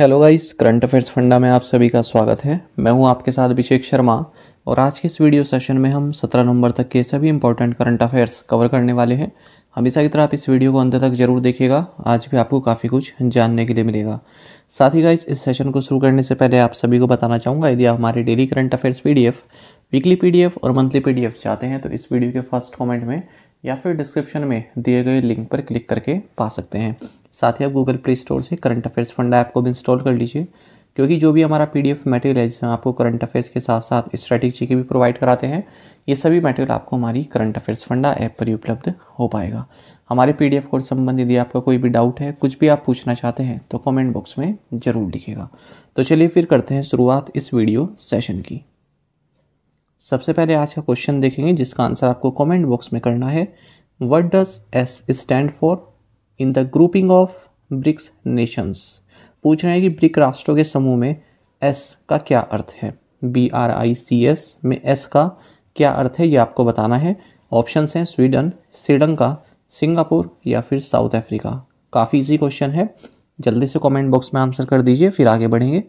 Hello guys current affairs funda में आप सभी का स्वागत है मैं हूं आपके साथ अभिषेक शर्मा और आज के इस वीडियो सेशन में हम 17 नवंबर तक के सभी इंपॉर्टेंट करंट अफेयर्स कवर करने वाले हैं हमेशा की तरह आप इस वीडियो को अंत तक जरूर देखिएगा आज भी आपको काफ़ी कुछ जानने के लिए मिलेगा साथ ही गाइस इस सेशन को शुरू करने से पहले आप सभी को बताना चाहूँगा यदि आप हमारे daily current affairs P weekly P और मंथली पी चाहते हैं तो इस वीडियो के फर्स्ट कॉमेंट में या फिर डिस्क्रिप्शन में दिए गए लिंक पर क्लिक करके पा सकते हैं साथ ही आप गूगल प्ले स्टोर से करंट अफेयर्स फंड ऐप को भी इंस्टॉल कर लीजिए क्योंकि जो भी हमारा पी डी एफ मटेरियल है जिसमें आपको करंट अफेयर्स के साथ साथ स्ट्रैटेजी के भी प्रोवाइड कराते हैं ये सभी मटेरियल आपको हमारी करंट अफेयर्स फंडा ऐप पर ही उपलब्ध हो पाएगा हमारे पी डी एफ कोर्स संबंधित यदि आपका कोई भी डाउट है कुछ भी आप पूछना चाहते हैं तो कमेंट बॉक्स में ज़रूर लिखिएगा तो चलिए फिर करते हैं शुरुआत इस वीडियो सेशन की सबसे पहले आज का क्वेश्चन देखेंगे जिसका आंसर आपको कमेंट बॉक्स में करना है what does S stand for in the grouping of BRICS nations पूछ रहे हैं कि ब्रिक राष्ट्रों के समूह में एस का क्या अर्थ है B R I C S में एस का क्या अर्थ है ये आपको बताना है ऑप्शंस हैं स्वीडन श्रीलंका सिंगापुर या फिर साउथ अफ्रीका काफ़ी इजी क्वेश्चन है जल्दी से कमेंट बॉक्स में आंसर कर दीजिए फिर आगे बढ़ेंगे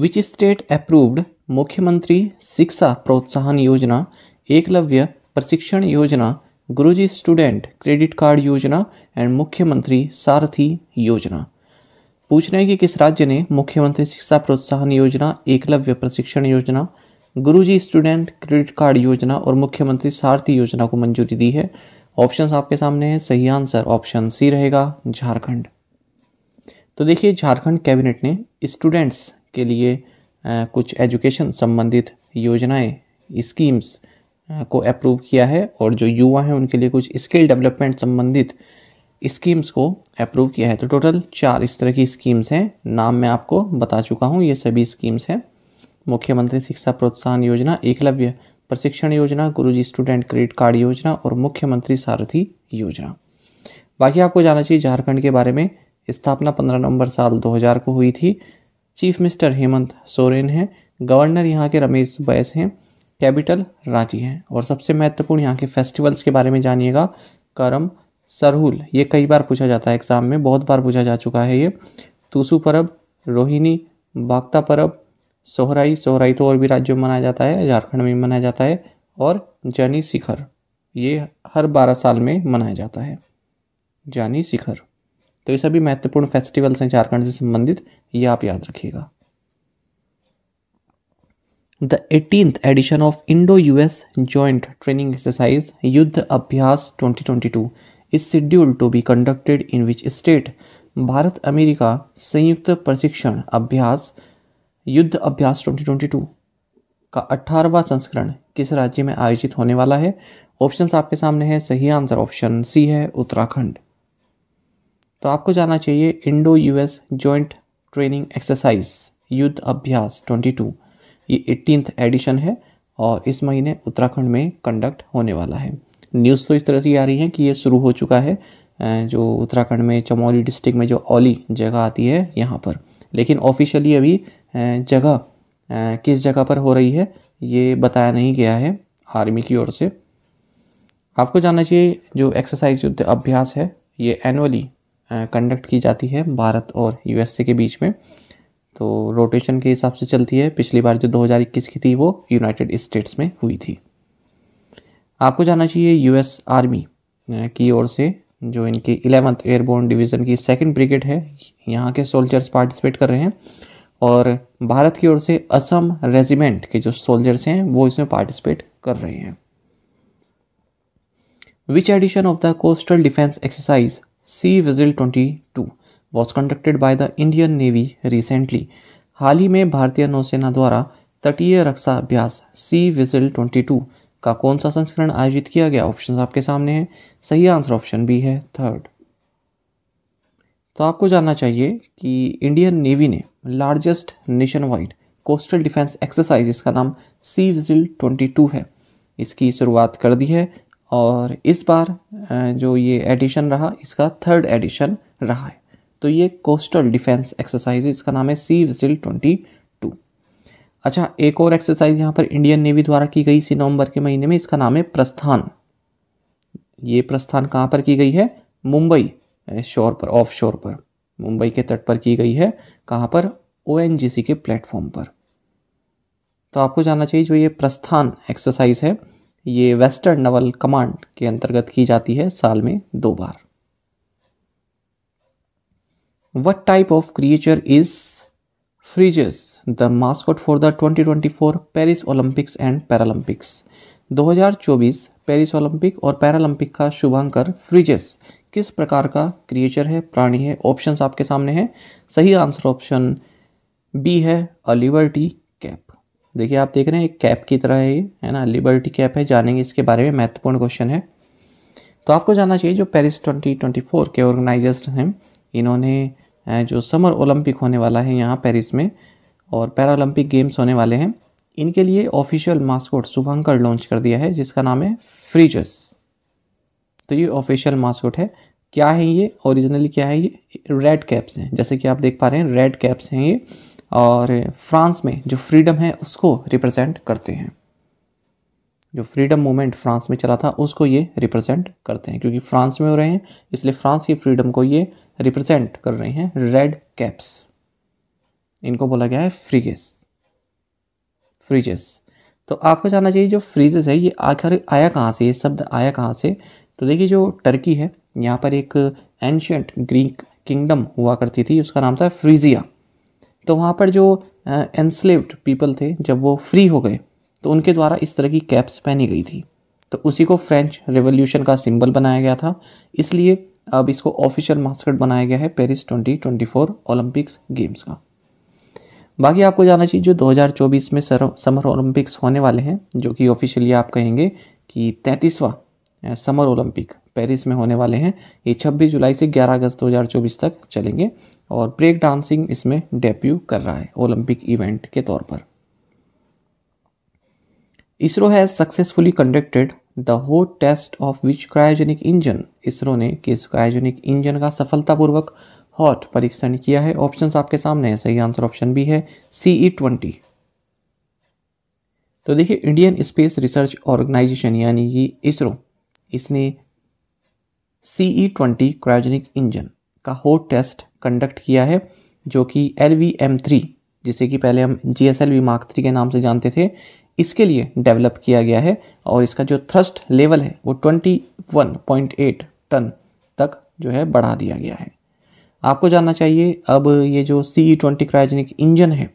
विच स्टेट अप्रूव्ड मुख्यमंत्री शिक्षा प्रोत्साहन योजना एकलव्य प्रशिक्षण योजना गुरुजी स्टूडेंट क्रेडिट कार्ड योजना एंड मुख्यमंत्री सारथी योजना पूछना है कि किस राज्य ने मुख्यमंत्री शिक्षा प्रोत्साहन योजना एकलव्य प्रशिक्षण योजना गुरुजी स्टूडेंट क्रेडिट कार्ड योजना और मुख्यमंत्री सारथी योजना को मंजूरी दी है ऑप्शन आपके सामने हैं सही आंसर ऑप्शन सी रहेगा झारखंड तो देखिए झारखंड कैबिनेट ने स्टूडेंट्स के लिए कुछ एजुकेशन संबंधित योजनाएं स्कीम्स को अप्रूव किया है और जो युवा हैं उनके लिए कुछ स्किल डेवलपमेंट संबंधित स्कीम्स को अप्रूव किया है तो टोटल चार इस तरह की स्कीम्स हैं नाम मैं आपको बता चुका हूँ ये सभी स्कीम्स हैं मुख्यमंत्री शिक्षा प्रोत्साहन योजना एकलव्य प्रशिक्षण योजना गुरुजी स्टूडेंट क्रेडिट कार्ड योजना और मुख्यमंत्री सारथी योजना बाकी आपको जाना चाहिए झारखंड के बारे में स्थापना 15 नवंबर साल 2000 को हुई थी चीफ मिनिस्टर हेमंत सोरेन हैं गवर्नर यहाँ के रमेश बैस हैं कैपिटल रांची है और सबसे महत्वपूर्ण यहाँ के फेस्टिवल्स के बारे में जानिएगा करम सरहुल ये कई बार पूछा जाता है एग्ज़ाम में बहुत बार पूछा जा चुका है ये तुसु परब रोहिणी बागता परब सोहराई सोहराई तो और भी राज्यों में मनाया जाता है झारखंड में मनाया जाता है और जानी शिखर ये हर बारह साल में मनाया जाता है जानी शिखर तो ये सभी महत्वपूर्ण फेस्टिवल्स हैं झारखंड से संबंधित ये आप याद रखिएगा the eighteenth edition of Indo US joint training exercise Yudh Abhyas 2022 is schedule to be conducted in which state Bharat America संयुक्त प्रशिक्षण अभ्यास युद्ध अभ्यास 2022 का अठारहवा संस्करण किस राज्य में आयोजित होने वाला है ऑप्शंस आपके सामने हैं सही आंसर ऑप्शन सी है उत्तराखंड तो आपको जाना चाहिए Indo US joint training exercise Yudh Abhyas 22 ये एटीनथ एडिशन है और इस महीने उत्तराखंड में कंडक्ट होने वाला है न्यूज़ तो इस तरह से आ रही है कि ये शुरू हो चुका है जो उत्तराखंड में चमोली डिस्ट्रिक्ट में जो ओली जगह आती है यहाँ पर लेकिन ऑफिशियली अभी जगह किस जगह पर हो रही है ये बताया नहीं गया है आर्मी की ओर से आपको जानना चाहिए जो एक्सरसाइज युद्ध अभ्यास है ये एनुअली कंडक्ट की जाती है भारत और यूएसए के बीच में तो रोटेशन के हिसाब से चलती है पिछली बार जो 2021 की थी वो यूनाइटेड स्टेट्स में हुई थी आपको जानना चाहिए यूएस आर्मी की ओर से जो इनकी इलेवंथ एयरबोर्न डिवीज़न की सेकंड ब्रिगेड है यहाँ के सोल्जर्स पार्टिसिपेट कर रहे हैं और भारत की ओर से असम रेजिमेंट के जो सोल्जर्स हैं वो इसमें पार्टिसिपेट कर रहे हैं which edition of the coastal defence exercise sea vigil 22 was conducted by the Indian Navy recently हाल ही में भारतीय नौसेना द्वारा तटीय रक्षा अभ्यास सी विजिल 22 का कौन सा संस्करण आयोजित किया गया ऑप्शंस आपके सामने हैं सही आंसर ऑप्शन बी है थर्ड तो आपको जानना चाहिए कि इंडियन नेवी ने largest nation wide coastal defence exercise इसका नाम सी विजिल 22 है इसकी शुरुआत कर दी है और इस बार जो ये एडिशन रहा इसका थर्ड एडिशन रहा है तो ये कोस्टल डिफेंस एक्सरसाइज इसका नाम है सी विसिल ट्वेंटी टू अच्छा एक और एक्सरसाइज यहाँ पर इंडियन नेवी द्वारा की गई सी नवंबर के महीने में इसका नाम है प्रस्थान ये प्रस्थान कहाँ पर की गई है मुंबई शोर पर ऑफ शोर पर मुंबई के तट पर की गई है कहाँ पर ओ के प्लेटफॉर्म पर तो आपको जानना चाहिए जो ये प्रस्थान एक्सरसाइज है ये वेस्टर्न नवल कमांड के अंतर्गत की जाती है साल में दो बार what type of creature is Phryges the mascot for the 2024 Paris Olympics and Paralympics 2024 Paris Olympic और पैरालंपिक का शुभांकर फ्रीजेस किस प्रकार का क्रिएचर है प्राणी है ऑप्शंस आपके सामने हैं सही आंसर ऑप्शन बी है अलिवर्टी देखिए आप देख रहे हैं एक कैप की तरह है ये है ना लिबर्टी कैप है जानेंगे इसके बारे में महत्वपूर्ण क्वेश्चन है तो आपको जानना चाहिए जो पेरिस 2024 के ऑर्गेनाइजर्स हैं इन्होंने जो समर ओलंपिक होने वाला है यहाँ पेरिस में और पैरालंपिक गेम्स होने वाले हैं इनके लिए ऑफिशियल मास्कोट शुभंकर लॉन्च कर दिया है जिसका नाम है फ्रीजस तो ये ऑफिशियल मास्कोट है क्या है ये ओरिजिनली क्या है ये रेड कैप्स हैं जैसे कि आप देख पा रहे हैं रेड कैप्स हैं ये और फ्रांस में जो फ्रीडम है उसको रिप्रेजेंट करते हैं जो फ्रीडम मूवमेंट फ्रांस में चला था उसको ये रिप्रेजेंट करते हैं क्योंकि फ्रांस में हो रहे हैं इसलिए फ्रांस की फ्रीडम को ये रिप्रेजेंट कर रहे हैं रेड कैप्स इनको बोला गया है फ्रीगेस फ्रीजेस तो आपको जानना चाहिए जो फ्रीजेस है ये आखिर आया कहाँ से ये शब्द आया कहाँ से तो देखिए जो टर्की है यहाँ पर एक एंशंट ग्रीक किंगडम हुआ करती थी उसका नाम था फ्रीजिया तो वहाँ पर जो एनस्लेव्ड पीपल थे जब वो फ्री हो गए तो उनके द्वारा इस तरह की कैप्स पहनी गई थी तो उसी को फ्रेंच रेवोल्यूशन का सिंबल बनाया गया था इसलिए अब इसको ऑफिशियल मास्कट बनाया गया है पेरिस 2024 ओलंपिक्स गेम्स का बाकी आपको जानना चाहिए जो 2024 में समर ओलंपिक्स होने वाले हैं जो कि ऑफिशियली आप कहेंगे कि तैंतीसवा समर ओलंपिक पेरिस में होने वाले हैं ये 26 जुलाई से 11 अगस्त 2024 तक चलेंगे और ब्रेक डांसिंग इसमें डेब्यू कर रहा है ओलंपिक इवेंट के तौर पर ISRO has successfully conducted the hot test of which cryogenic engine ISRO ने किस क्रायोजेनिक इंजन का सफलतापूर्वक हॉट परीक्षण किया है ऑप्शन आपके सामने है सही आंसर ऑप्शन भी है सीई ट्वेंटी e तो देखिए इंडियन स्पेस रिसर्च ऑर्गेनाइजेशन यानी कि इसरो इसने C E twenty cryogenic engine का हो टेस्ट कंडक्ट किया है जो कि एल वी एम थ्री जिसे कि पहले हम G S L V mark three के नाम से जानते थे इसके लिए डेवलप किया गया है और इसका जो थ्रस्ट लेवल है वो twenty one point eight ton तक जो है बढ़ा दिया गया है आपको जानना चाहिए अब ये जो C E twenty cryogenic engine है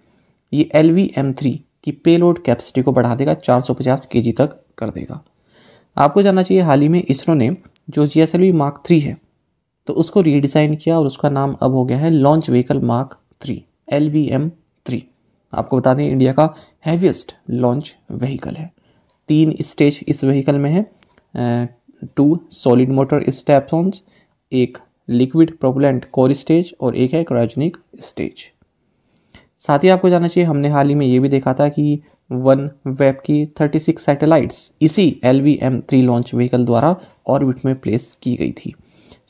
ये एल वी एम थ्री की पेलोड कैपेसिटी को बढ़ा देगा चार सौ पचास के जी तक कर देगा आपको जानना चाहिए हाल ही में इसरो ने जो G S L V mark three है तो उसको रीडिज़ाइन किया और उसका नाम अब हो गया है launch vehicle mark three L V M three आपको बता दें इंडिया का हैवीस्ट लॉन्च व्हीकल है तीन स्टेज इस व्हीकल में है टू सॉलिड मोटर स्टेपसोन्स एक लिक्विड प्रोपलेंट कोर स्टेज और एक है क्रायोजेनिक स्टेज साथ ही आपको जानना चाहिए हमने हाल ही में ये भी देखा था कि वन वेब की 36 सैटेलाइट्स इसी L V M three launch vehicle द्वारा ऑर्बिट में प्लेस की गई थी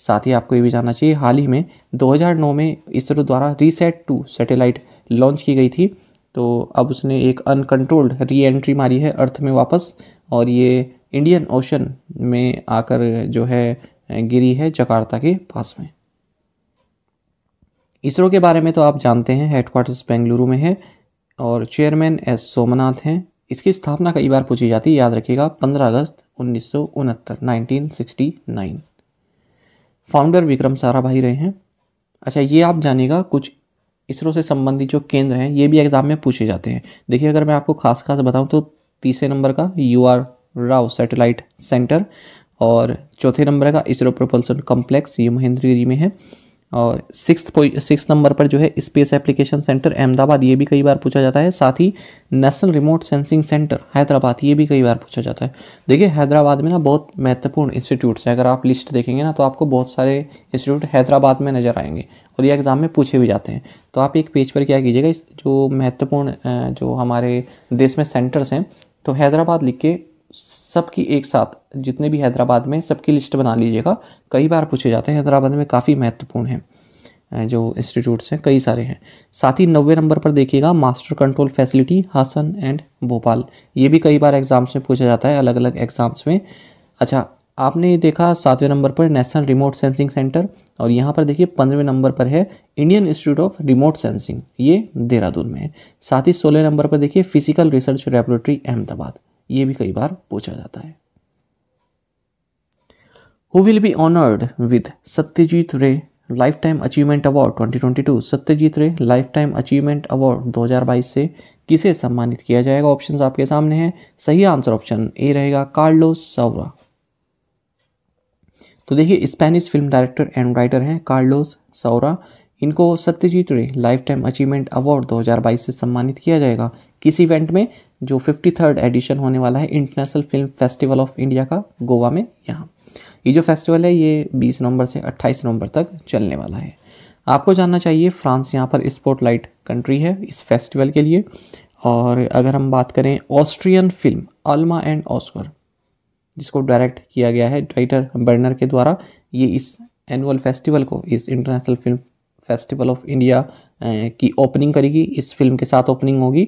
साथ ही आपको ये भी जानना चाहिए हाल ही में 2009 में इसरो द्वारा रीसेट टू सैटेलाइट लॉन्च की गई थी तो अब उसने एक अनकंट्रोल्ड री एंट्री मारी है अर्थ में वापस और ये इंडियन ओशन में आकर जो है गिरी है जकार्ता के पास में इसरो के बारे में तो आप जानते हैं हेडक्वार्टर्स बेंगलुरु में है और चेयरमैन एस सोमनाथ हैं इसकी स्थापना कई बार पूछी जाती है याद रखिएगा 15 अगस्त उन्नीस सौ फाउंडर विक्रम सारा भाई रहे हैं अच्छा ये आप जानेगा कुछ इसरो से संबंधित जो केंद्र हैं ये भी एग्ज़ाम में पूछे जाते हैं देखिए अगर मैं आपको खास खास बताऊं तो तीसरे नंबर का U R Rao satellite centre और चौथे नंबर का इसरो प्रोपल्सन कॉम्प्लेक्स ये महेंद्रगिरी में है और सिक्स सिक्स नंबर पर जो है स्पेस एप्लीकेशन सेंटर अहमदाबाद ये भी कई बार पूछा जाता है साथ ही national remote sensing centre Hyderabad ये भी कई बार पूछा जाता है देखिए हैदराबाद में ना बहुत महत्वपूर्ण इंस्टीट्यूट्स हैं अगर आप लिस्ट देखेंगे ना तो आपको बहुत सारे इंस्टीट्यूट हैदराबाद में नज़र आएंगे और ये एग्ज़ाम में पूछे भी जाते हैं तो आप एक पेज पर क्या कीजिएगा इस जो महत्वपूर्ण जो हमारे देश में सेंटर्स हैं तो हैदराबाद लिख के सबकी एक साथ जितने भी हैदराबाद में सबकी लिस्ट बना लीजिएगा कई बार पूछे जाते हैं हैदराबाद में काफ़ी महत्वपूर्ण हैं जो इंस्टीट्यूट्स हैं कई सारे हैं साथ ही नब्बे नंबर पर देखिएगा master control facility Hassan and Bhopal ये भी कई बार एग्ज़ाम्स में पूछा जाता है अलग अलग एग्ज़ाम्स में अच्छा आपने देखा सातवें नंबर पर नेशनल रिमोट सेंसिंग सेंटर और यहाँ पर देखिए पंद्रहवें नंबर पर है Indian institute of remote sensing ये देहरादून में है साथ ही सोलह नंबर पर देखिए फिजिकल रिसर्च लेबोरेटरी अहमदाबाद ये भी कई बार पूछा जाता है who will be honoured with Satyajit Ray lifetime achievement award 2022 Satyajit Ray lifetime achievement award 2022 से किसे सम्मानित किया जाएगा ऑप्शंस आपके सामने हैं सही आंसर ऑप्शन ए रहेगा कार्लोस सौरा तो देखिए Spanish film director and writer हैं कार्लोस सौरा इनको Satyajit Ray lifetime achievement award 2022 से सम्मानित किया जाएगा किस इवेंट में जो फिफ्टी थर्ड एडिशन होने वाला है international film festival of India का गोवा में यहाँ ये जो फेस्टिवल है ये 20 नवंबर से 28 नवंबर तक चलने वाला है आपको जानना चाहिए फ्रांस यहाँ पर स्पॉटलाइट कंट्री है इस फेस्टिवल के लिए और अगर हम बात करें Austrian film Alma and Oscar जिसको डायरेक्ट किया गया है ट्विटर बर्नर के द्वारा ये इस एनुअल फेस्टिवल को इस international film festival of India की ओपनिंग करेगी इस फिल्म के साथ ओपनिंग होगी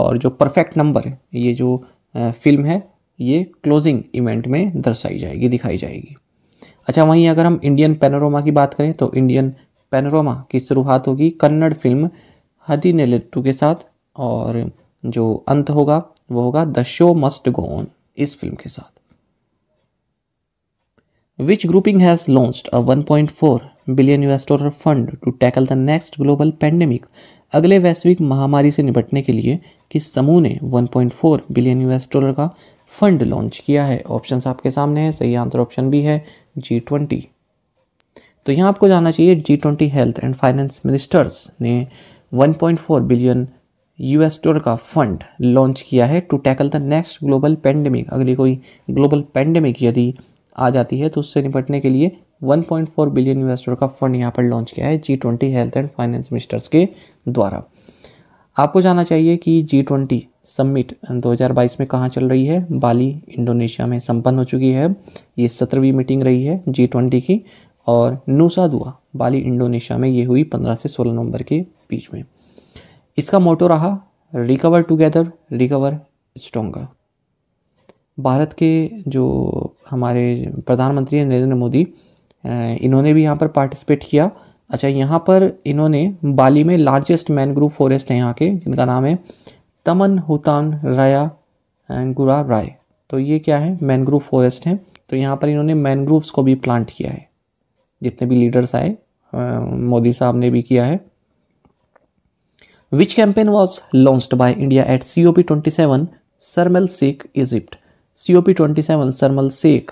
और जो परफेक्ट नंबर है ये जो फिल्म है ये क्लोजिंग इवेंट में दर्शाई जाएगी दिखाई जाएगी अच्छा वहीं अगर हम इंडियन पेनोरोमा की बात करें तो इंडियन पेनोरमा की शुरुआत होगी कन्नड़ फिल्म हदी नेलेट्टू के साथ और जो अंत होगा वो होगा the show must go on इस फिल्म के साथ Which grouping has launched a 1.4 billion US dollar fund to tackle the next global pandemic? अगले वैश्विक महामारी से निपटने के लिए किस समूह ने 1.4 बिलियन यूएस डॉलर का फंड लॉन्च किया है ऑप्शंस आपके सामने हैं सही आंसर ऑप्शन बी है जी ट्वेंटी तो यहाँ आपको जानना चाहिए G twenty health and finance ministers ने 1.4 बिलियन यूएस डॉलर का फंड लॉन्च किया है to tackle the next global pandemic अगली कोई ग्लोबल पैंडेमिक यदि आ जाती है तो उससे निपटने के लिए 1.4 बिलियन यूएस डॉलर का फंड यहाँ पर लॉन्च किया है G twenty health and finance ministers के द्वारा आपको जानना चाहिए कि जी ट्वेंटी समिट दो में कहाँ चल रही है बाली इंडोनेशिया में संपन्न हो चुकी है ये सत्रहवीं मीटिंग रही है जी ट्वेंटी की और नूसा दुआ बाली इंडोनेशिया में ये हुई पंद्रह से सोलह नवंबर के बीच में इसका मोटो रहा recover together recover stronger Bharat के जो हमारे प्रधानमंत्री नरेंद्र मोदी इन्होंने भी यहाँ पर पार्टिसिपेट किया अच्छा यहाँ पर इन्होंने बाली में लार्जेस्ट मैनग्रूव फॉरेस्ट है यहाँ के जिनका नाम है तमन हुतान राया गुरा राय तो ये क्या है मैनग्रूव फॉरेस्ट हैं तो यहाँ पर इन्होंने मैनग्रूव्स को भी प्लांट किया है जितने भी लीडर्स आए मोदी साहब ने भी किया है which campaign was launched by India at C O P twenty seven Sharm el Sheikh Egypt C O P twenty seven Sharm el Sheikh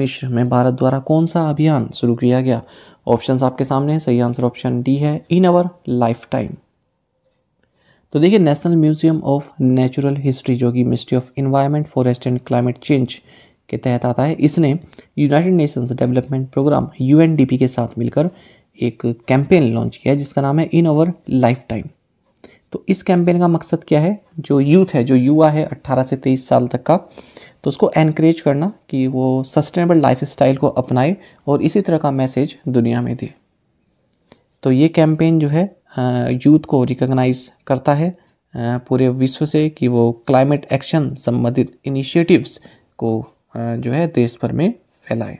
मिश्र में भारत द्वारा कौन सा अभियान शुरू किया गया ऑप्शंस आपके सामने सही आंसर ऑप्शन डी है इन आवर लाइफ टाइम तो देखिए national museum of natural history जो कि ministry of environment forest and climate change के तहत आता है इसने United Nations development programme UNDP के साथ मिलकर एक कैंपेन लॉन्च किया है जिसका नाम है इन आवर लाइफ टाइम तो इस कैंपेन का मकसद क्या है जो यूथ है जो युवा है 18 से 23 साल तक का तो उसको एनकरेज करना कि वो सस्टेनेबल लाइफ स्टाइल को अपनाए और इसी तरह का मैसेज दुनिया में दे तो ये कैंपेन जो है यूथ को रिकोगनाइज करता है पूरे विश्व से कि वो क्लाइमेट एक्शन संबंधित इनिशिएटिव्स को जो है देश भर में फैलाए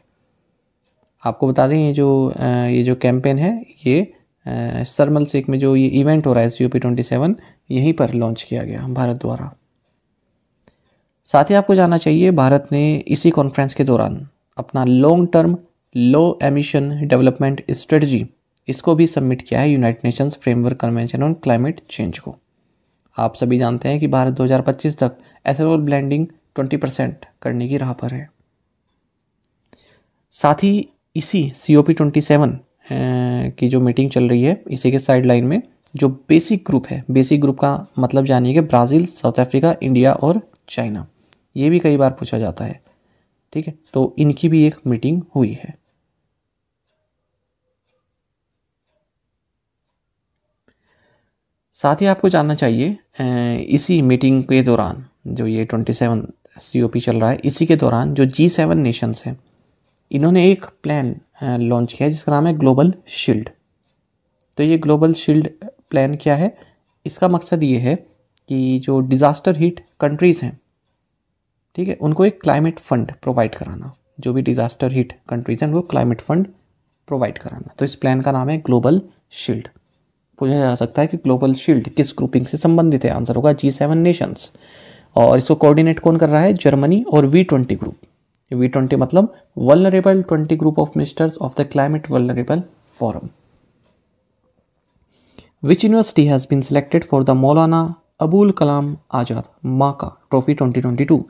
आपको बता दें ये जो ये जो कैंपेन है ये सरमल सेक में जो ये इवेंट हो रहा है C O P twenty seven यहीं पर लॉन्च किया गया भारत द्वारा साथ ही आपको जानना चाहिए भारत ने इसी कॉन्फ्रेंस के दौरान अपना long term low emission development strategy इसको भी सबमिट किया है United Nations framework convention on climate change को आप सभी जानते हैं कि भारत 2025 तक एथेनॉल ब्लेंडिंग 20 परसेंट करने की राह पर है साथ ही इसी C O P twenty seven की जो मीटिंग चल रही है इसी के साइड लाइन में जो बेसिक ग्रुप है बेसिक ग्रुप का मतलब जानिए कि ब्राज़ील साउथ अफ्रीका इंडिया और चाइना ये भी कई बार पूछा जाता है ठीक है तो इनकी भी एक मीटिंग हुई है साथ ही आपको जानना चाहिए इसी मीटिंग के दौरान जो ये ट्वेंटी सेवन सी चल रहा है इसी के दौरान जो जी सेवन नेशंस हैं इन्होंने एक प्लान लॉन्च किया है जिसका नाम है ग्लोबल शील्ड तो ये ग्लोबल शील्ड प्लान क्या है इसका मकसद ये है कि जो डिज़ास्टर हिट कंट्रीज़ हैं ठीक है उनको एक क्लाइमेट फंड प्रोवाइड कराना जो भी डिज़ास्टर हिट कंट्रीज़ हैं उनको क्लाइमेट फंड प्रोवाइड कराना तो इस प्लान का नाम है ग्लोबल शील्ड पूछा जा सकता है कि ग्लोबल शील्ड किस ग्रुपिंग से संबंधित है आंसर होगा जी सेवन नेशंस और इसको कोऑर्डिनेट कौन कर रहा है जर्मनी और V twenty group V twenty मतलब vulnerable twenty group of ministers of the climate vulnerable vulnerable forum which university has been selected for the maulana abul kalam azad maka trophy 2022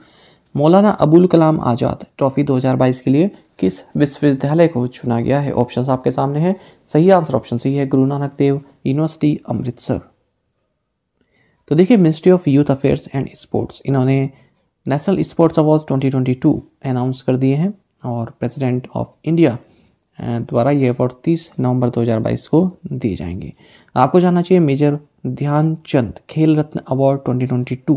मौलाना अबुल कलाम आज़ाद trophy 2022 के लिए किस विश्वविद्यालय को चुना गया है ऑप्शन आपके सामने हैं सही आंसर ऑप्शन सी है गुरु नानक देव यूनिवर्सिटी अमृतसर तो देखिए ministry of youth affairs and sports इन्होंने नेशनल स्पोर्ट्स अवार्ड 2022 अनाउंस कर दिए हैं और प्रेसिडेंट ऑफ इंडिया द्वारा ये अवार्ड 30 नवंबर 2022 को दिए जाएंगे आपको जानना चाहिए मेजर ध्यानचंद खेल रत्न अवार्ड 2022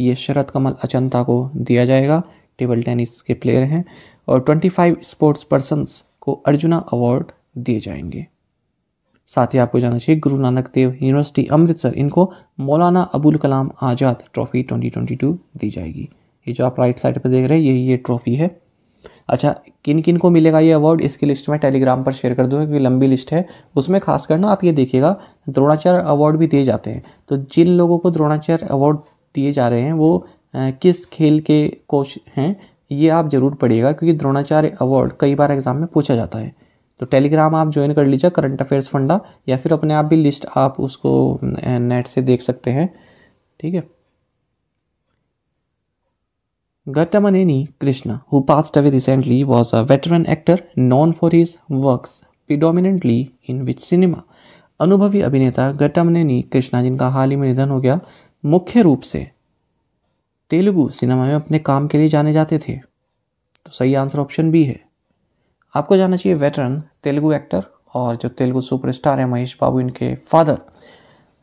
ये शरद कमल अचंता को दिया जाएगा टेबल टेनिस के प्लेयर हैं और 25 स्पोर्ट्स पर्सनस को अर्जुना अवार्ड दिए जाएंगे साथ ही आपको जाना चाहिए गुरु नानक देव यूनिवर्सिटी अमृतसर इनको मौलाना अबुल कलाम आज़ाद ट्रॉफी 2022 दी जाएगी ये जो आप राइट साइड पर देख रहे हैं यही ये ट्रॉफ़ी है अच्छा किन किन को मिलेगा ये अवार्ड इसकी लिस्ट मैं टेलीग्राम पर शेयर कर दूँगा क्योंकि लंबी लिस्ट है उसमें खास करना आप ये देखिएगा द्रोणाचार्य अवार्ड भी दिए जाते हैं तो जिन लोगों को द्रोणाचार्य अवार्ड दिए जा रहे हैं वो आ, किस खेल के कोच हैं ये आप ज़रूर पढ़िएगा क्योंकि द्रोणाचार्य अवार्ड कई बार एग्ज़ाम में पूछा जाता है तो टेलीग्राम आप ज्वाइन कर लीजिए करंट अफेयर्स फंडा या फिर अपने आप भी लिस्ट आप उसको नेट से देख सकते हैं ठीक है Gattamaneni Krishna, who passed away recently, was a veteran actor known for his works predominantly in which cinema. अनुभवी अभिनेता गट्टामनेनी कृष्णा जिनका हाल ही में निधन हो गया मुख्य रूप से तेलुगु सिनेमा में अपने काम के लिए जाने जाते थे तो सही आंसर ऑप्शन बी है आपको जानना चाहिए वेटरन तेलुगु एक्टर और जो तेलुगु सुपरस्टार है महेश बाबू इनके फादर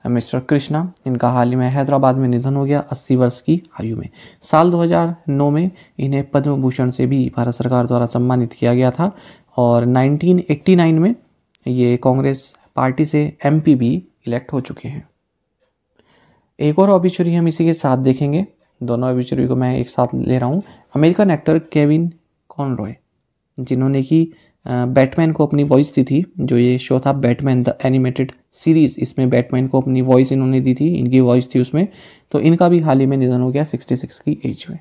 मिस्टर कृष्णा इनका हाल ही में हैदराबाद में निधन हो गया 80 वर्ष की आयु में साल 2009 में इन्हें पद्म भूषण से भी भारत सरकार द्वारा सम्मानित किया गया था और 1989 में ये कांग्रेस पार्टी से एम भी इलेक्ट हो चुके हैं एक और ऑबिचुरी हम इसी के साथ देखेंगे दोनों ऑबिचुरी को मैं एक साथ ले रहा हूँ अमेरिकन एक्टर केविन कॉनरॉय जिन्होंने की बैटमैन को अपनी वॉइस दी थी जो ये शो था बैटमैन द एनिमेटेड सीरीज़ इसमें बैटमैन को अपनी वॉइस इन्होंने दी थी इनकी वॉइस थी उसमें तो इनका भी हाल ही में निधन हो गया 66 की एज में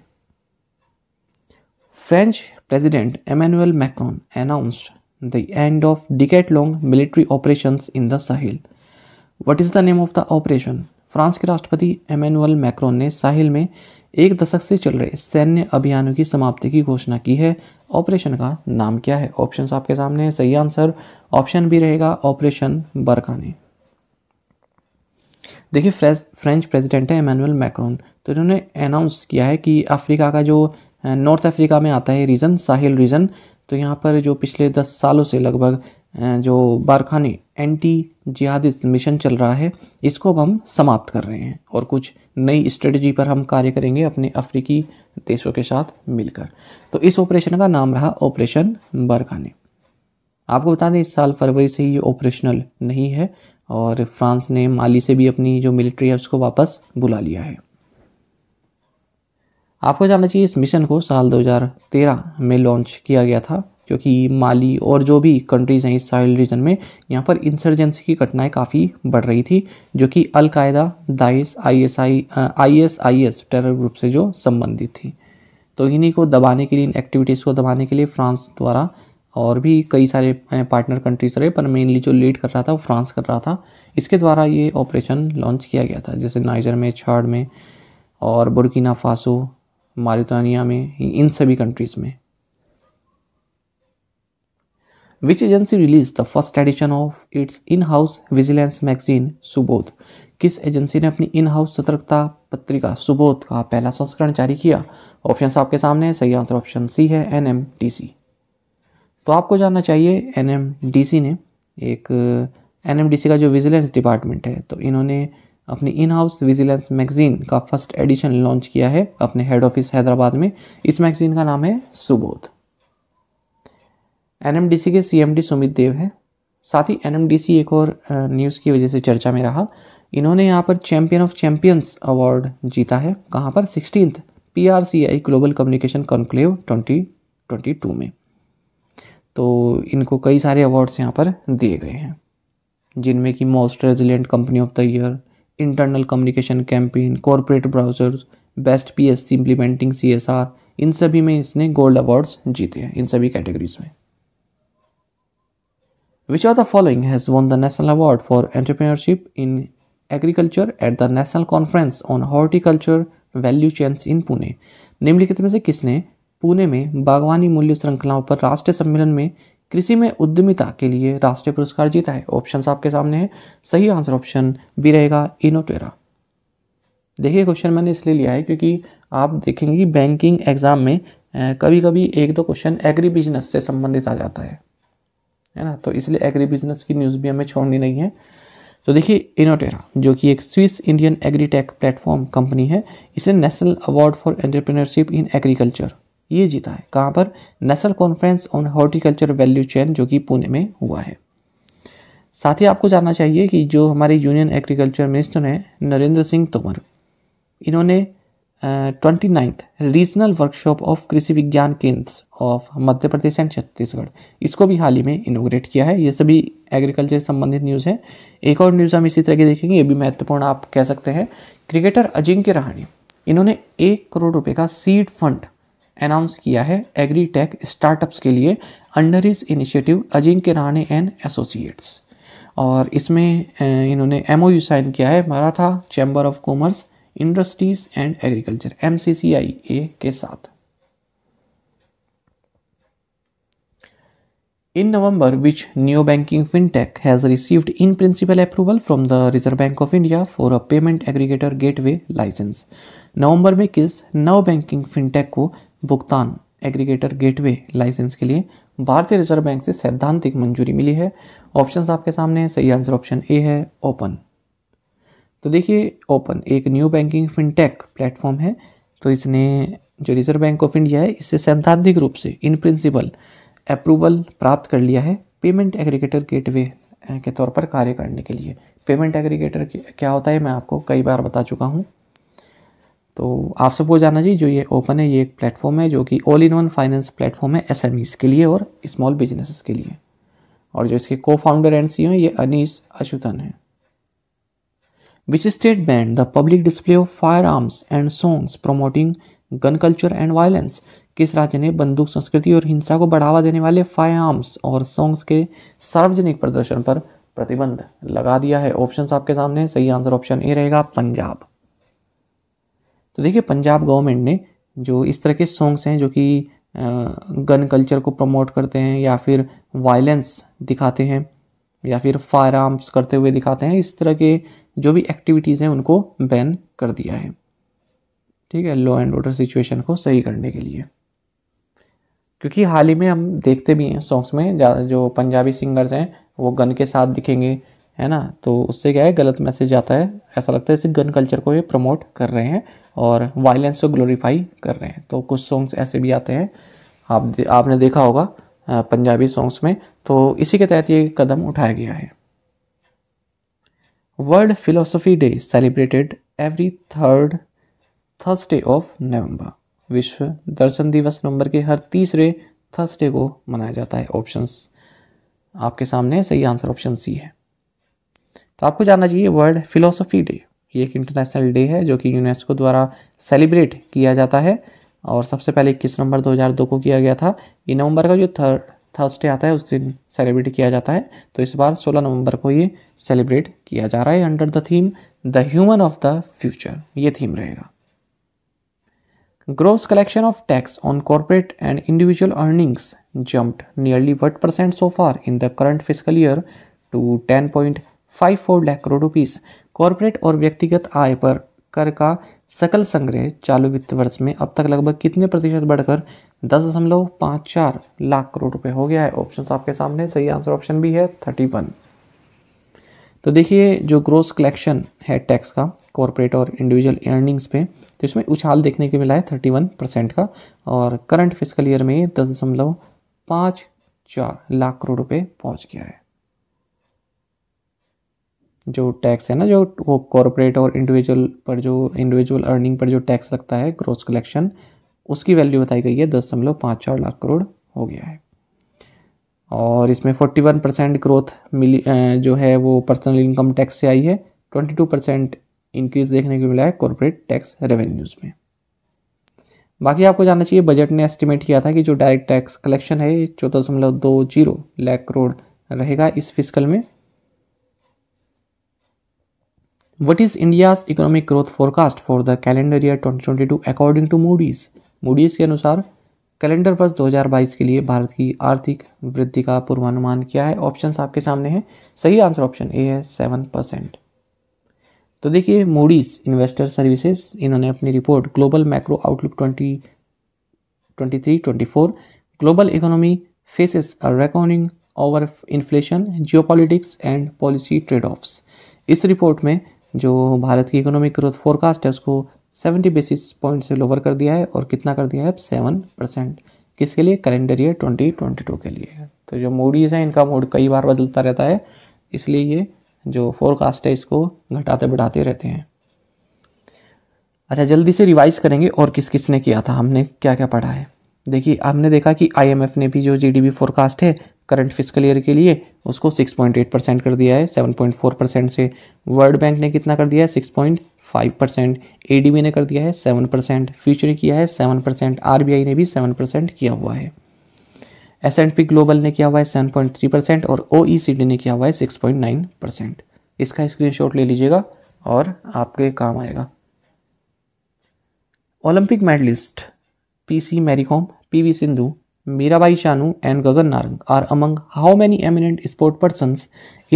French president Emmanuel Macron announced the end of decade long military operation in the Sahel what is the name of the operation France के राष्ट्रपति एमैनुअल मैक्रोन ने साहिल में एक दशक से चल रहे सैन्य अभियानों की समाप्ति की घोषणा की है ऑपरेशन का नाम क्या है ऑप्शन आपके सामने है सही आंसर ऑप्शन भी रहेगा ऑपरेशन बरकाने देखिए फ्रेंच प्रेसिडेंट है इमानुअल मैक्रोन तो इन्होंने अनाउंस किया है कि अफ्रीका का जो नॉर्थ अफ्रीका में आता है रीजन साहिल रीजन तो यहाँ पर जो पिछले दस सालों से लगभग जो बारखानी एंटी जिहादिस्ट मिशन चल रहा है इसको अब हम समाप्त कर रहे हैं और कुछ नई स्ट्रेटजी पर हम कार्य करेंगे अपने अफ्रीकी देशों के साथ मिलकर तो इस ऑपरेशन का नाम रहा ऑपरेशन बारखानी आपको बता दें इस साल फरवरी से ये ऑपरेशनल नहीं है और फ्रांस ने माली से भी अपनी जो मिलिट्री है उसको वापस बुला लिया है आपको जानना चाहिए इस मिशन को साल 2013 में लॉन्च किया गया था क्योंकि माली और जो भी कंट्रीज़ हैं इस साहल रीजन में यहाँ पर इंसर्जेंसी की घटनाएं काफ़ी बढ़ रही थी जो कि Al Qaeda Daesh I I S terror group से जो संबंधित थी तो इन्हीं को दबाने के लिए इन एक्टिविटीज़ को दबाने के लिए फ्रांस द्वारा और भी कई सारे पार्टनर कंट्रीज रहे पर मेनली जो लीड कर रहा था वो फ्रांस कर रहा था इसके द्वारा ये ऑपरेशन लॉन्च किया गया था जैसे नाइजर में छाड़ में और बुरकीना फासो मारितानिया में इन सभी कंट्रीज में which agency release the first edition of its in house vigilance magazine Subodh किस एजेंसी ने अपनी इन हाउस सतर्कता पत्रिका सुबोध का पहला संस्करण जारी किया ऑप्शन आपके सामने सही आंसर ऑप्शन सी है एन एम टी सी तो आपको जानना चाहिए एन एम डी सी ने एक एन एम डी सी का जो विजिलेंस डिपार्टमेंट है तो इन्होंने अपने इन हाउस विजिलेंस मैगजीन का फर्स्ट एडिशन लॉन्च किया है अपने हेड ऑफिस हैदराबाद में इस मैगजीन का नाम है सुबोध एनएमडीसी के सीएमडी सुमित देव है साथ ही एनएमडीसी एक और न्यूज़ की वजह से चर्चा में रहा इन्होंने यहाँ पर चैंपियन ऑफ चैंपियंस अवार्ड जीता है कहाँ पर sixteen P global communication conclave twenty में तो इनको कई सारे अवार्ड्स यहाँ पर दिए गए हैं जिनमें कि most resilient company of the year internal communication campaign corporate browsers best P S C implementing C S R इन सभी में इसने गोल्ड अवार्ड्स जीते हैं इन सभी कैटेगरीज में which are the following has won the national award for entrepreneurship in agriculture at the national conference on horticulture value chains in Pune निम्नलिखित में से किसने पुणे में बागवानी मूल्य श्रृंखलाओं पर राष्ट्रीय सम्मेलन में कृषि में उद्यमिता के लिए राष्ट्रीय पुरस्कार जीता है ऑप्शन आपके सामने है सही आंसर ऑप्शन बी रहेगा इनोटेरा देखिए क्वेश्चन मैंने इसलिए लिया है क्योंकि आप देखेंगे कि बैंकिंग एग्जाम में कभी कभी एक दो क्वेश्चन एग्री बिजनेस से संबंधित आ जाता है है ना तो इसलिए एग्री बिजनेस की न्यूज़ भी हमें छोड़नी नहीं है तो देखिए इनोटेरा जो कि एक Swiss Indian agritech platform company है इसे national award for entrepreneurship in agriculture ये जीता है कहाँ पर national conference on horticulture value chain जो कि पुणे में हुआ है साथ ही आपको जानना चाहिए कि जो हमारे यूनियन एग्रीकल्चर मिनिस्टर हैं नरेंद्र सिंह तोमर इन्होंने twenty ninth regional workshop of Krishi Vigyan Kendra of Madhya Pradesh and Chhattisgarh इसको भी हाल ही में इनोग्रेट किया है ये सभी एग्रीकल्चर संबंधित न्यूज़ है एक और न्यूज़ हम इसी तरह की देखेंगे ये भी महत्वपूर्ण आप कह सकते हैं क्रिकेटर अजिंक्य रहाणे इन्होंने एक करोड़ रुपए का सीड फंड अनाउंस किया है एग्री टेक स्टार्टअप्स के लिए under is initiative Ajinkya Rane and associates और इसमें इन्होंने एम साइन किया है Maratha chamber of commerce industries and agriculture M के साथ In November, which new banking fintech has received in principle approval from the Reserve Bank of India for a payment aggregator gateway license. नवंबर में किस नव banking fintech को भुगतान aggregator gateway licence के लिए भारतीय रिजर्व बैंक से सैद्धांतिक मंजूरी मिली है ऑप्शन आपके सामने है सही आंसर ऑप्शन ए है ओपन तो देखिए ओपन एक न्यू बैंकिंग फिनटेक प्लेटफॉर्म है तो इसने जो रिजर्व बैंक ऑफ इंडिया है इससे सैद्धांतिक रूप से इन प्रिंसिपल अप्रूवल प्राप्त कर लिया है पेमेंट एग्रीगेटर गेटवे के तौर पर कार्य करने के लिए पेमेंट एग्रीगेटर क्या होता है मैं आपको कई बार बता चुका हूँ तो आप सबको जानना चाहिए जो ये ओपन है ये एक प्लेटफॉर्म है जो कि all in one finance platform है एस के लिए और स्मॉल बिजनेस के लिए और जो इसके को फाउंडर एंड सी ये अनीस अशुतन है which state banned the public display of firearms and songs promoting gun culture and violence किस राज्य ने बंदूक संस्कृति और हिंसा को बढ़ावा देने वाले फायर आर्म्स और सॉन्ग्स के सार्वजनिक प्रदर्शन पर प्रतिबंध लगा दिया है ऑप्शन आपके सामने सही आंसर ऑप्शन ए रहेगा पंजाब तो देखिए पंजाब गवर्नमेंट ने जो इस तरह के सॉन्ग्स हैं जो कि गन कल्चर को प्रमोट करते हैं या फिर वायलेंस दिखाते हैं या फिर फायर आर्म्स करते हुए दिखाते हैं इस तरह के जो भी एक्टिविटीज़ हैं उनको बैन कर दिया है ठीक है लॉ एंड ऑर्डर सिचुएशन को सही करने के लिए क्योंकि हाल ही में हम देखते भी हैं सॉन्ग्स में ज़्यादा जो पंजाबी सिंगर्स हैं वो गन के साथ दिखेंगे है ना तो उससे क्या है गलत मैसेज आता है ऐसा लगता है इस गन कल्चर को ये प्रमोट कर रहे हैं और वायलेंस को ग्लोरीफाई कर रहे हैं तो कुछ सॉन्ग्स ऐसे भी आते हैं आप आपने देखा होगा पंजाबी सॉन्ग्स में तो इसी के तहत ये कदम उठाया गया है world philosophy day celebrated every third Thursday of November विश्व दर्शन दिवस नवंबर के हर तीसरे थर्सडे को मनाया जाता है ऑप्शंस आपके सामने सही आंसर ऑप्शन सी है तो आपको जानना चाहिए वर्ल्ड फिलोसफी डे ये एक इंटरनेशनल डे है जो कि यूनेस्को द्वारा सेलिब्रेट किया जाता है और सबसे पहले इक्कीस नवंबर 2002 को किया गया था ये नवंबर का जो थर्ड थर्सडे आता है उस दिन सेलिब्रेट किया जाता है तो इस बार 16 नवंबर को ये सेलिब्रेट किया जा रहा है under the theme the human of the future ये थीम रहेगा gross collection of tax on corporate and individual earnings jumped nearly what percent so far in the current physical year to ten point five four lakh crore rupees corporate और व्यक्तिगत आय पर कर का सकल संग्रह चालू वित्त वर्ष में अब तक लगभग कितने प्रतिशत बढ़कर दस दशमलव पाँच चार लाख करोड़ रुपए हो गया है ऑप्शन आपके सामने सही आंसर ऑप्शन भी है थर्टी वन तो देखिए जो ग्रोस कलेक्शन है टैक्स का कॉरपोरेट और इंडिविजुअल अर्निंग्स पे तो इसमें उछाल देखने को मिला है थर्टी वन परसेंट का और करंट फिजिकल ईयर में दस दशमलव पाँच चार लाख करोड़ रुपये पहुँच गया है जो टैक्स है ना जो वो कॉरपोरेट और इंडिविजुअल पर जो इंडिविजुअल अर्निंग पर जो टैक्स लगता है ग्रोस कलेक्शन उसकी वैल्यू बताई गई है दस दशमलव पाँच चार लाख करोड़ हो गया है और इसमें फोर्टी वन परसेंट ग्रोथ मिली जो है वो पर्सनल इनकम टैक्स से आई है ट्वेंटी टू परसेंट इंक्रीज देखने को मिला है कॉरपोरेट टैक्स रेवेन्यूज़ में बाकी आपको जानना चाहिए बजट ने एस्टिमेट किया था कि जो डायरेक्ट टैक्स कलेक्शन है चौदह दशमलव दो जीरो लाख करोड़ रहेगा इस फिजिकल में What is India's economic growth forecast for the calendar year 2022 according to Moody's? Moody's के अनुसार कैलेंडर वर्ष 2022 के लिए भारत की आर्थिक वृद्धि का पूर्वानुमान क्या है ऑप्शंस आपके सामने हैं सही आंसर ऑप्शन ए है सेवन परसेंट तो देखिए मूडीज इन्वेस्टर सर्विसेज इन्होंने अपनी report global macro outlook twenty twenty three twenty four global economy faces a reckoning over inflation geopolitics and policy trade offs इस रिपोर्ट में जो भारत की इकोनॉमिक ग्रोथ फोरकास्ट है उसको सेवेंटी बेसिस पॉइंट से lower कर दिया है और कितना कर दिया है अब सेवन परसेंट किसके लिए calendar year twenty twenty two के लिए तो जो मूडीज़ हैं इनका मूड कई बार बदलता रहता है इसलिए ये जो फोरकास्ट है इसको घटाते बढ़ाते रहते हैं अच्छा जल्दी से रिवाइज करेंगे और किस किस ने किया था हमने क्या क्या पढ़ा है देखिए आपने देखा कि आईएमएफ ने भी जो जीडीपी फोरकास्ट है करंट फिजिकल ईयर के लिए उसको 6.8 परसेंट कर दिया है 7.4 परसेंट से वर्ल्ड बैंक ने कितना कर दिया है 6.5 परसेंट ए ने कर दिया है 7 परसेंट फ्यूचर किया है 7 परसेंट आर ने भी 7 परसेंट किया हुआ है एस एंड पी ग्लोबल ने किया हुआ है 7.3 परसेंट और ओ e ने किया हुआ है 6.9 परसेंट इसका स्क्रीन ले लीजिएगा और आपके काम आएगा Olympic medallist PC Mary Kom PV Sindhu Mirabai Chanu and Gagan Narang are among how many eminent sport person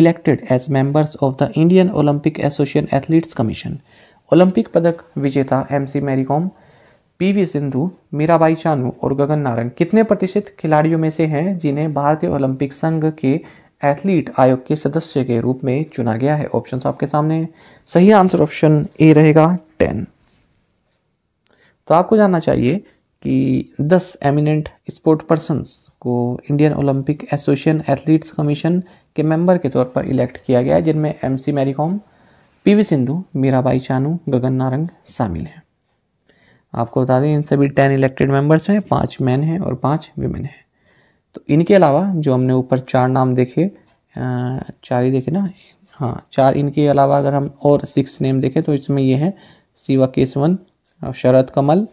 elected as members of the Indian Olympic Association athletes commission Olympic पदक विजेता M C Mary Kom P V Sindhu Mirabai Chanu और गगन नारंग कितने प्रतिशत खिलाड़ियों में से हैं जिन्हें भारतीय ओलंपिक संघ के एथलीट आयोग के सदस्य के रूप में चुना गया है ऑप्शन आपके सामने सही आंसर ऑप्शन ए रहेगा टेन तो आपको जानना चाहिए कि 10 एमिनेंट स्पोर्ट पर्सनस को Indian Olympic Association athletes commission के मेंबर के तौर पर इलेक्ट किया गया है जिनमें M C Mary Kom P V Sindhu Mirabai Chanu Gagan Narang शामिल हैं आपको बता दें इन सभी टेन इलेक्टेड मेंबर्स हैं पाँच मैन हैं और पाँच वीमेन हैं तो इनके अलावा जो हमने ऊपर चार नाम देखे चार ही देखे ना हाँ चार इनके अलावा अगर हम और सिक्स नेम देखें तो इसमें ये हैं शिवा केसवन शरद कमल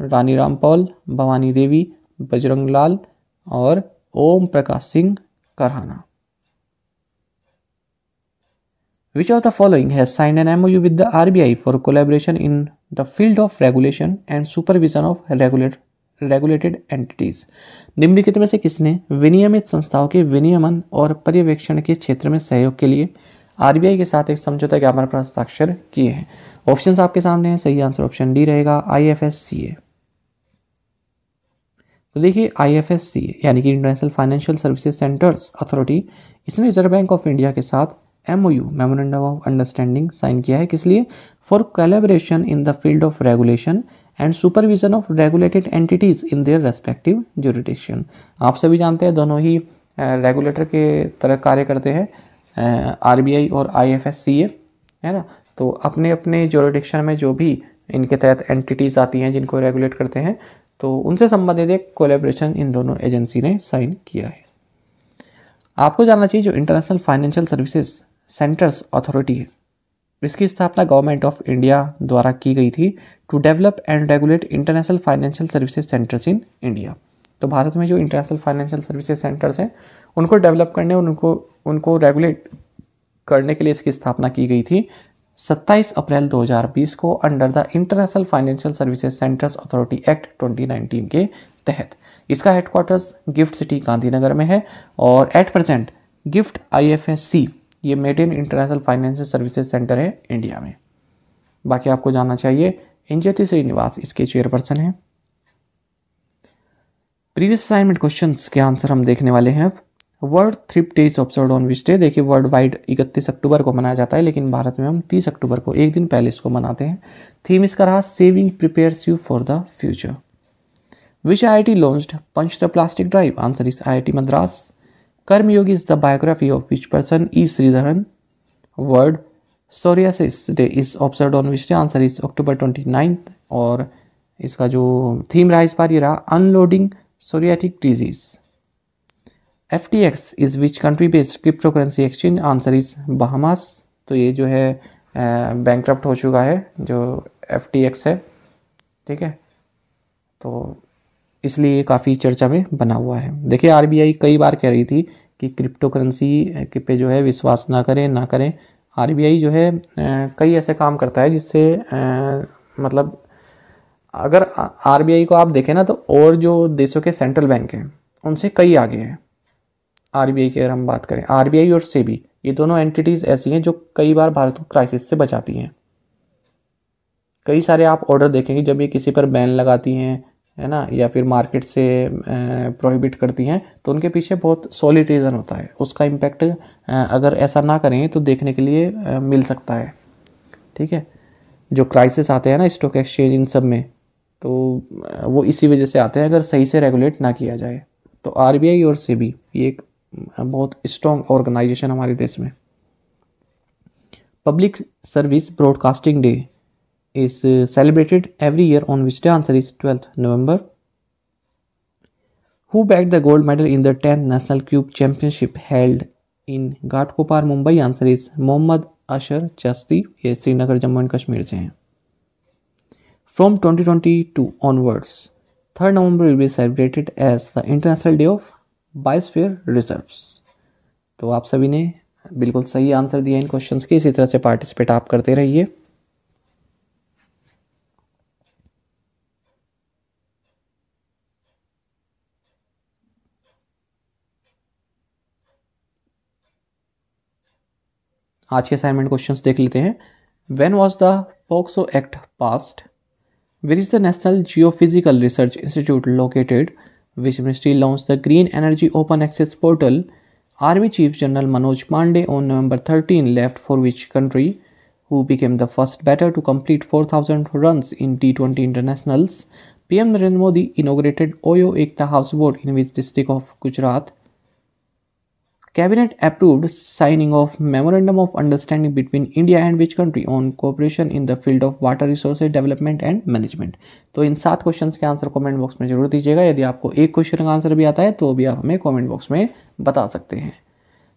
रानी रामपाल भवानी देवी बजरंग लाल और Om Prakash Singh Karhana has sign an M O U with the R B I for collaboration in the field of regulation and supervision of regulate regulated entities निम्नलिखित में से किसने विनियमित संस्थाओं के विनियमन और पर्यवेक्षण के क्षेत्र में सहयोग के लिए आरबीआई के साथ एक समझौता ज्ञापन पर हस्ताक्षर किए हैं ऑप्शन आपके सामने हैं सही आंसर ऑप्शन डी रहेगा आई एफ एस सी ए तो देखिए आईएफएससी यानी कि international financial services centres authority इसने रिजर्व बैंक ऑफ इंडिया के साथ M O U memorandum of understanding sign किया है किस लिए for collaboration in the field of regulation and supervision of regulated entities in their respective jurisdiction आप सभी जानते हैं दोनों ही रेगुलेटर के तरह कार्य करते हैं आर बी आई और आई एफ एस सी ए है ना तो अपने अपने जोरिडिक्शन में जो भी इनके तहत एंटिटीज़ आती हैं जिनको रेगुलेट करते हैं तो उनसे संबंधित एक कोलेब्रेशन इन दोनों एजेंसी ने साइन किया है आपको जानना चाहिए जो international financial services centres authority है इसकी स्थापना गवर्नमेंट ऑफ इंडिया द्वारा की गई थी to develop and regulate international financial services centres in India तो भारत में जो इंटरनेशनल फाइनेंशियल सर्विसेज सेंटर्स हैं उनको डेवलप करने और उनको उनको रेगुलेट करने के लिए इसकी स्थापना की गई थी 27 अप्रैल 2020 को under the international financial services centres authority act 2019 के तहत इसका हेडक्वार्टर्स गिफ्ट सिटी गांधीनगर में है और एट प्रेजेंट गिफ्ट आईएफएससी ये maiden international financial services centre है इंडिया में बाकी आपको जानना चाहिए इंजति श्रीनिवास इसके चेयरपर्सन हैं प्रीवियस असाइनमेंट क्वेश्चंस के आंसर हम देखने वाले हैं अब world thrift day is observe on which day देखिए वर्ल्ड वाइड इकतीस अक्टूबर को मनाया जाता है लेकिन भारत में हम तीस अक्टूबर को एक दिन पहले इसको मनाते हैं थीम इसका रहा saving prepares you for the future which I I T launched punch the plastic drive answer is I I T Madras Karmayog is the biography of which person E Sreedharan world psoriasis day is observe on which day answer is October twenty ninth और इसका जो theme रहा इस बार ये रहा unloading psoriatic disease F is which country based crypto currency exchange answer is तो ये जो है बैंक हो चुका है जो एफ है ठीक है तो इसलिए ये काफ़ी चर्चा में बना हुआ है देखिए आई कई बार कह रही थी कि क्रिप्टो करेंसी पे जो है विश्वास ना करें ना करें आई जो है कई ऐसे काम करता है जिससे मतलब अगर आई को आप देखें ना तो और जो देशों के सेंट्रल बैंक हैं उनसे कई आगे हैं आई की अगर हम बात करें आई और सेबी ये दोनों एंटिटीज़ ऐसी हैं जो कई बार भारत को क्राइसिस से बचाती हैं कई सारे आप ऑर्डर देखेंगे जब ये किसी पर बैन लगाती हैं है ना या फिर मार्केट से प्रोहिबिट करती हैं तो उनके पीछे बहुत सॉलिड रीज़न होता है उसका इम्पैक्ट अगर ऐसा ना करें तो देखने के लिए मिल सकता है ठीक है जो क्राइसिस आते हैं ना स्टॉक एक्सचेंज इन सब में तो वो इसी वजह से आते हैं अगर सही से रेगुलेट ना किया जाए तो आर और सेबी ये एक बहुत स्ट्रॉन्ग ऑर्गेनाइजेशन हमारे देश में public service broadcasting day is celebrated every year on which day answer is twelfth November who back the gold medal in the tenth national cube championship held in Ghatkopar Mumbai answer is Mohammad Ashar Chasti ये Srinagar Jammu and Kashmir से हैं from twenty twenty two onwards third November will be celebrated as the international day of biosphere reserves तो आप सभी ने बिल्कुल सही answer दिया इन क्वेश्चंस के इसी तरह से पार्टिसिपेट आप करते रहिए आज के असाइनमेंट क्वेश्चंस देख लेते हैं when was the POCSO act passed where is the national geophysical research institute located Which ministry launched the Green Energy Open Access Portal? Army Chief General Manoj Pandey on November 13 left for which country, who became the first batter to complete 4,000 runs in T20 internationals. PM Narendra Modi inaugurated Oyo Ekta House Board in which district of Gujarat. Cabinet approved signing of memorandum of understanding between India and which country on cooperation in the field of water resources development and management तो इन सात question के answer comment box में जरूर दीजिएगा यदि आपको एक क्वेश्चन का आंसर भी आता है तो भी आप हमें कॉमेंट बॉक्स में बता सकते हैं